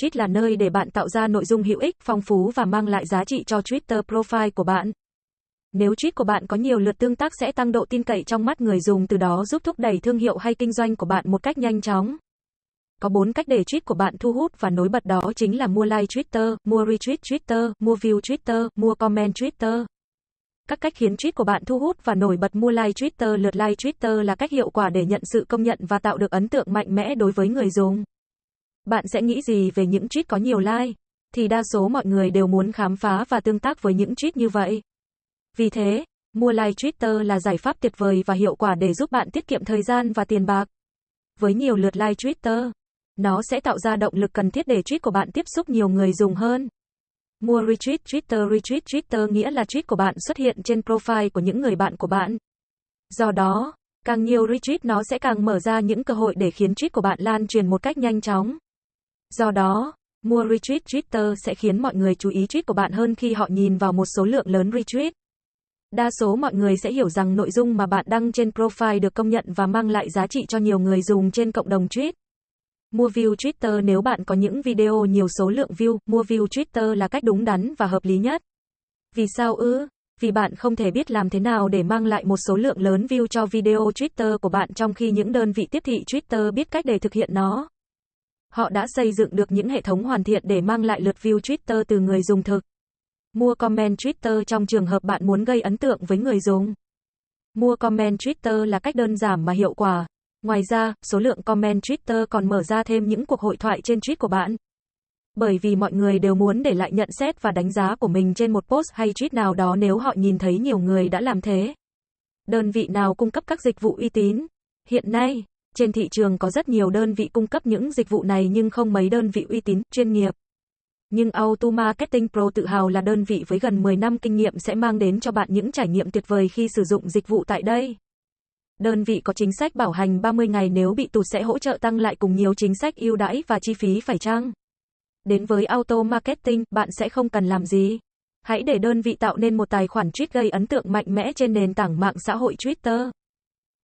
Tweet là nơi để bạn tạo ra nội dung hữu ích, phong phú và mang lại giá trị cho Twitter profile của bạn. Nếu tweet của bạn có nhiều lượt tương tác sẽ tăng độ tin cậy trong mắt người dùng từ đó giúp thúc đẩy thương hiệu hay kinh doanh của bạn một cách nhanh chóng. Có 4 cách để tweet của bạn thu hút và nối bật đó chính là mua like Twitter, mua retweet Twitter, mua view Twitter, mua comment Twitter. Các cách khiến tweet của bạn thu hút và nổi bật mua like Twitter lượt like Twitter là cách hiệu quả để nhận sự công nhận và tạo được ấn tượng mạnh mẽ đối với người dùng. Bạn sẽ nghĩ gì về những tweet có nhiều like? Thì đa số mọi người đều muốn khám phá và tương tác với những tweet như vậy. Vì thế, mua like Twitter là giải pháp tuyệt vời và hiệu quả để giúp bạn tiết kiệm thời gian và tiền bạc. Với nhiều lượt like Twitter, nó sẽ tạo ra động lực cần thiết để tweet của bạn tiếp xúc nhiều người dùng hơn. Mua retweet Twitter retweet Twitter nghĩa là tweet của bạn xuất hiện trên profile của những người bạn của bạn. Do đó, càng nhiều retweet nó sẽ càng mở ra những cơ hội để khiến tweet của bạn lan truyền một cách nhanh chóng. Do đó, mua retweet Twitter sẽ khiến mọi người chú ý tweet của bạn hơn khi họ nhìn vào một số lượng lớn retweet. Đa số mọi người sẽ hiểu rằng nội dung mà bạn đăng trên profile được công nhận và mang lại giá trị cho nhiều người dùng trên cộng đồng tweet. Mua view Twitter nếu bạn có những video nhiều số lượng view, mua view Twitter là cách đúng đắn và hợp lý nhất. Vì sao ư? Vì bạn không thể biết làm thế nào để mang lại một số lượng lớn view cho video Twitter của bạn trong khi những đơn vị tiếp thị Twitter biết cách để thực hiện nó họ đã xây dựng được những hệ thống hoàn thiện để mang lại lượt view Twitter từ người dùng thực. Mua comment Twitter trong trường hợp bạn muốn gây ấn tượng với người dùng. Mua comment Twitter là cách đơn giản mà hiệu quả. Ngoài ra, số lượng comment Twitter còn mở ra thêm những cuộc hội thoại trên tweet của bạn. Bởi vì mọi người đều muốn để lại nhận xét và đánh giá của mình trên một post hay tweet nào đó nếu họ nhìn thấy nhiều người đã làm thế. Đơn vị nào cung cấp các dịch vụ uy tín? Hiện nay, trên thị trường có rất nhiều đơn vị cung cấp những dịch vụ này nhưng không mấy đơn vị uy tín, chuyên nghiệp. Nhưng Auto Marketing Pro tự hào là đơn vị với gần 10 năm kinh nghiệm sẽ mang đến cho bạn những trải nghiệm tuyệt vời khi sử dụng dịch vụ tại đây. Đơn vị có chính sách bảo hành 30 ngày nếu bị tụt sẽ hỗ trợ tăng lại cùng nhiều chính sách ưu đãi và chi phí phải chăng. Đến với Auto Marketing, bạn sẽ không cần làm gì. Hãy để đơn vị tạo nên một tài khoản tweet gây ấn tượng mạnh mẽ trên nền tảng mạng xã hội Twitter